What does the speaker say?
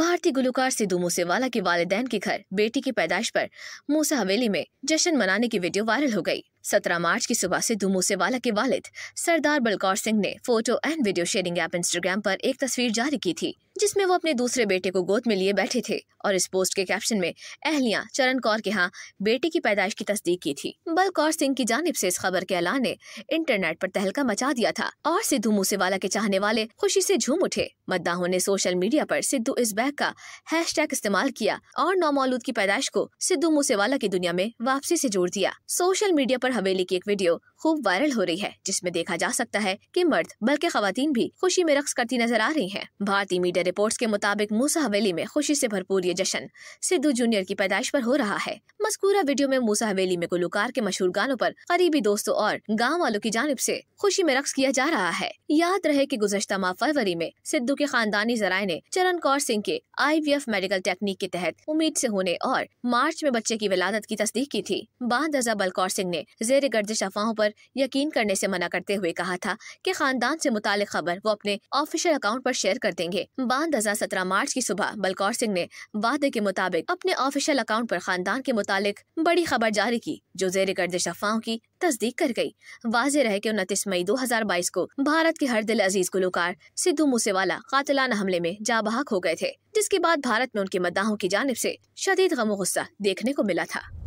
भारतीय गुलकार सिद्धू मूसेवाला के वालदेन के घर बेटी की पैदाइश पर मूसा हवेली में जश्न मनाने की वीडियो वायरल हो गई। 17 मार्च की सुबह सिद्धू मूसेवाला के वालिद सरदार बलकौर सिंह ने photo and video sharing app Instagram पर एक तस्वीर जारी की थी जिसमें वो अपने दूसरे बेटे को गोद में लिए बैठे थे और इस पोस्ट के कैप्शन में अहलिया चरण कौर के यहाँ बेटे की पैदाइश की तस्दीक की थी बल कौर सिंह की जानब ऐसी इस खबर के ऐलान ने इंटरनेट आरोप तहलका मचा दिया था और सिद्धू मूसेवाला के चाहने वाले खुशी ऐसी झूम उठे मद्दाहों ने सोशल मीडिया आरोप सिद्धू इस बैग का हैश इस्तेमाल किया और नौमौलूद की पैदाइश को सिद्धू मूसेवाला की दुनिया में वापसी ऐसी जोड़ दिया सोशल मीडिया आरोप हवेली की एक वीडियो खूब वायरल हो रही है जिसमें देखा जा सकता है कि मर्द बल्कि खातन भी खुशी में रक्स करती नजर आ रही हैं भारतीय मीडिया रिपोर्ट्स के मुताबिक मूसा हवेली में खुशी से भरपूर ये जश्न सिद्धू जूनियर की पैदाइश पर हो रहा है मस्कूरा वीडियो में मूसा हवेली में गुलकार के मशहूर गानों पर करीबी दोस्तों और गाँव वालों की जानब ऐसी खुशी में रक्स किया जा रहा है याद रहे की गुजशत माह फरवरी में सिद्धू के खानदानी जराये ने चरण कौर सिंह के आई मेडिकल टेक्निक के तहत उम्मीद ऐसी होने और मार्च में बच्चे की विलादत की तस्दीक की थी बाद रजा बलकौर सिंह ने जेर गर्दिश अफवाहों पर यकीन करने ऐसी मना करते हुए कहा था की खानदान ऐसी मुतालिक खबर वो अपने ऑफिशियल अकाउंट आरोप शेयर कर देंगे बाद दजा सत्रह मार्च की सुबह बलकौर सिंह ने वादे के मुताबिक अपने ऑफिशियल अकाउंट पर खानदान के मुतालिक बड़ी खबर जारी की जो जेर गर्द शफाओं की तस्दीक कर गई वाजे रहे कि उनतीस मई 2022 को भारत के हर दिल अजीज गुलकार सिद्धू मूसेवाला कातलाना हमले में जा बहाक हो गए थे जिसके बाद भारत में उनके मद्दाहों की जानब ऐसी शदीद गमो गुस्सा देखने को मिला था